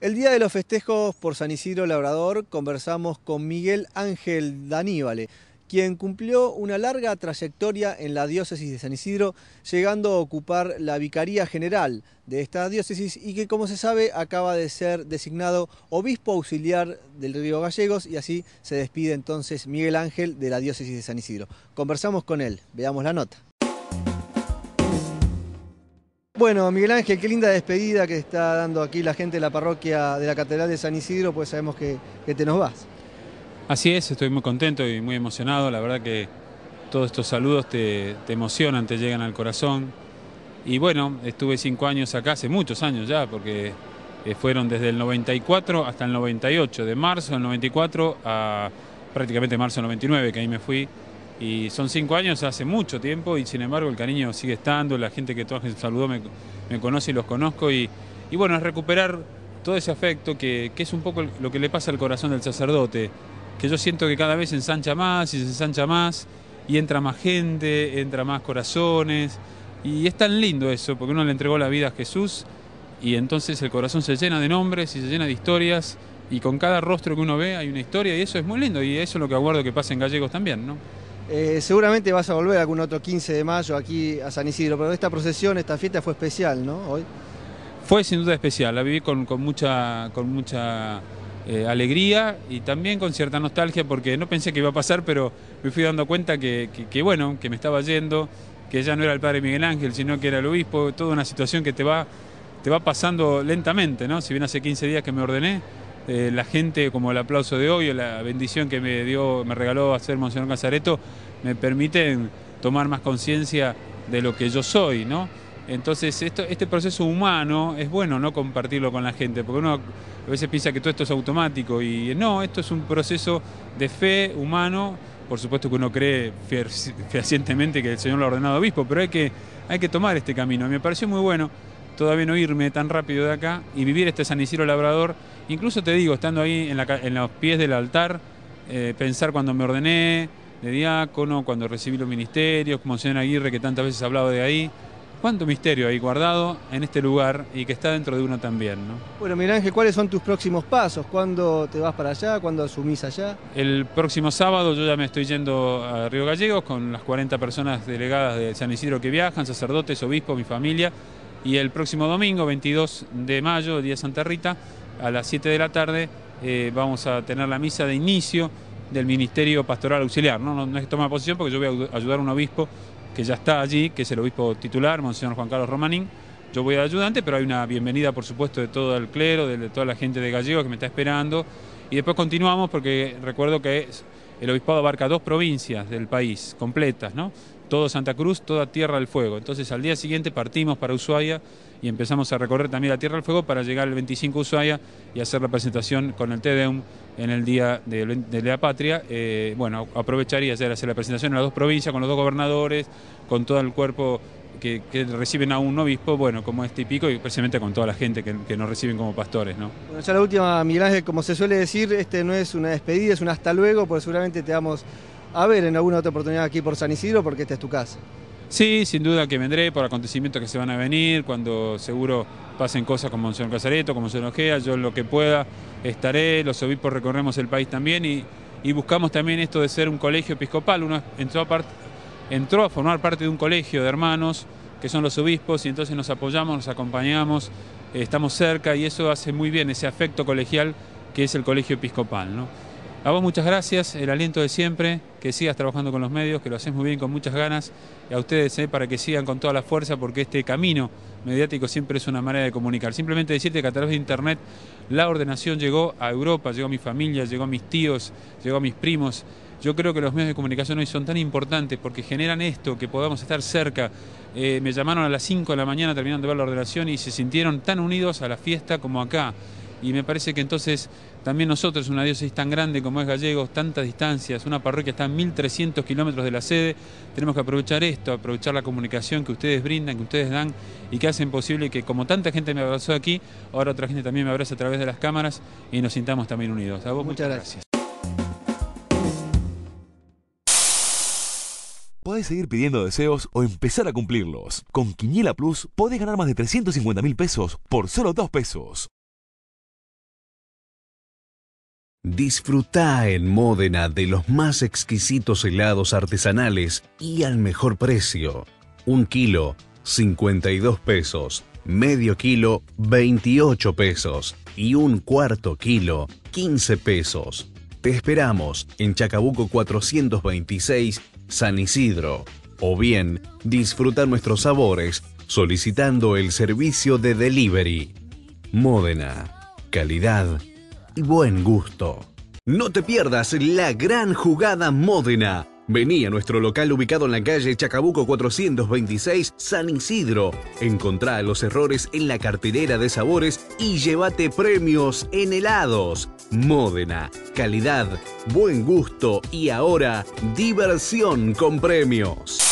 El día de los festejos por San Isidro Labrador conversamos con Miguel Ángel Daníbale, quien cumplió una larga trayectoria en la diócesis de San Isidro, llegando a ocupar la vicaría general de esta diócesis y que, como se sabe, acaba de ser designado obispo auxiliar del Río Gallegos y así se despide entonces Miguel Ángel de la diócesis de San Isidro. Conversamos con él, veamos la nota. Bueno, Miguel Ángel, qué linda despedida que está dando aquí la gente de la parroquia de la Catedral de San Isidro, pues sabemos que, te nos vas. Así es, estoy muy contento y muy emocionado, la verdad que todos estos saludos te, te emocionan, te llegan al corazón. Y bueno, estuve cinco años acá, hace muchos años ya, porque eh, fueron desde el 94 hasta el 98, de marzo del 94 a prácticamente marzo del 99, que ahí me fui y son cinco años, hace mucho tiempo, y sin embargo el cariño sigue estando, la gente que toda gente saludó me, conoce y los conozco, y, bueno, es recuperar todo ese afecto que, es un poco lo que le pasa al corazón del sacerdote, que yo siento que cada vez se ensancha más y se ensancha más, y entra más gente, entra más corazones, y es tan lindo eso, porque uno le entregó la vida a Jesús, y entonces el corazón se llena de nombres y se llena de historias, y con cada rostro que uno ve hay una historia y eso es muy lindo y eso es lo que aguardo que pase en gallegos también, ¿no? Eh, seguramente vas a volver algún otro 15 de mayo aquí a San Isidro, pero esta procesión, esta fiesta fue especial, ¿no? Hoy. Fue sin duda especial, la viví con, mucha, con mucha eh, alegría y también con cierta nostalgia porque no pensé que iba a pasar, pero me fui dando cuenta que, bueno, que me estaba yendo, que ya no era el padre Miguel Ángel, sino que era el obispo, toda una situación que te va, te va pasando lentamente, ¿no? Si bien hace 15 días que me ordené, eh, la gente, como el aplauso de hoy, o la bendición que me dio, me regaló hacer Monseñor Casareto, me permiten tomar más conciencia de lo que yo soy, ¿no? Entonces, este proceso humano es bueno no compartirlo con la gente, porque uno a veces piensa que todo esto es automático y no, esto es un proceso de fe humano. Por supuesto que uno cree fehacientemente que el Señor lo ha ordenado obispo, pero hay que, hay que tomar este camino. Me pareció muy bueno todavía no irme tan rápido de acá y vivir este San Isidro Labrador. Incluso te digo, estando ahí en, los pies del altar, eh, pensar cuando me ordené de diácono, cuando recibí los ministerios, como señor Aguirre que tantas veces ha hablado de ahí. ¿Cuánto misterio hay guardado en este lugar y que está dentro de uno también? ¿no? Bueno, Miguel Ángel, ¿cuáles son tus próximos pasos? ¿Cuándo te vas para allá? ¿Cuándo asumís allá? El próximo sábado yo ya me estoy yendo a Río Gallegos con las 40 personas delegadas de San Isidro que viajan, sacerdotes, obispos, mi familia. Y el próximo domingo, 22 de mayo, día Santa Rita, a las 7 de la tarde, eh, vamos a tener la misa de inicio del Ministerio Pastoral Auxiliar. No, no, es que toma posición porque yo voy a ayudar a un obispo que ya está allí, que es el obispo titular, Monseñor Juan Carlos Romanín. Yo voy de ayudante, pero hay una bienvenida, por supuesto, de todo el clero, de toda la gente de Gallego que me está esperando. Y después continuamos porque recuerdo que el obispado abarca dos provincias del país completas, ¿no? todo Santa Cruz, toda Tierra del Fuego. Entonces al día siguiente partimos para Ushuaia y empezamos a recorrer también la Tierra del Fuego para llegar el 25 Ushuaia y hacer la presentación con el TEDEUM en el Día de, la Patria. Eh, bueno, aprovecharía y hacer, hacer la presentación en las dos provincias, con los dos gobernadores, con todo el cuerpo que, reciben a un obispo, bueno, como es típico, y precisamente con toda la gente que, nos reciben como pastores, ¿no? Bueno, ya la última, Miguel como se suele decir, este no es una despedida, es un hasta luego, porque seguramente te damos a ver en alguna otra oportunidad aquí por San Isidro, porque esta es tu casa. Sí, sin duda que vendré por acontecimientos que se van a venir, cuando seguro pasen cosas como señor Casareto, como señor Ojea, yo lo que pueda estaré, los obispos recorremos el país también y, buscamos también esto de ser un colegio episcopal, uno entró a, formar parte de un colegio de hermanos que son los obispos y entonces nos apoyamos, nos acompañamos, eh, estamos cerca y eso hace muy bien ese afecto colegial que es el colegio episcopal. ¿no? A vos muchas gracias, el aliento de siempre, que sigas trabajando con los medios, que lo haces muy bien, con muchas ganas, y a ustedes eh, para que sigan con toda la fuerza, porque este camino mediático siempre es una manera de comunicar. Simplemente decirte que a través de Internet la ordenación llegó a Europa, llegó a mi familia, llegó a mis tíos, llegó a mis primos. Yo creo que los medios de comunicación hoy son tan importantes porque generan esto, que podamos estar cerca. Eh, me llamaron a las 5 de la mañana terminando de ver la ordenación y se sintieron tan unidos a la fiesta como acá y me parece que entonces también nosotros, una diócesis tan grande como es Gallegos, tantas distancias, una parroquia está a 1.300 kilómetros de la sede, tenemos que aprovechar esto, aprovechar la comunicación que ustedes brindan, que ustedes dan y que hacen posible que como tanta gente me abrazó aquí, ahora otra gente también me abraza a través de las cámaras y nos sintamos también unidos. A vos muchas, gracias. Podés seguir pidiendo deseos o empezar a cumplirlos. Con Quiniela Plus podés ganar más de 350 mil pesos por solo dos pesos. Disfruta en Módena de los más exquisitos helados artesanales y al mejor precio. Un kilo, 52 pesos. Medio kilo, 28 pesos. Y un cuarto kilo, 15 pesos. Te esperamos en Chacabuco 426, San Isidro. O bien, disfruta nuestros sabores solicitando el servicio de delivery. Módena. Calidad buen gusto. No te pierdas la gran jugada Módena. Vení a nuestro local ubicado en la calle Chacabuco 426, San Isidro. Encontrá los errores en la cartelera de sabores y llévate premios en helados. Módena, calidad, buen gusto y ahora diversión con premios.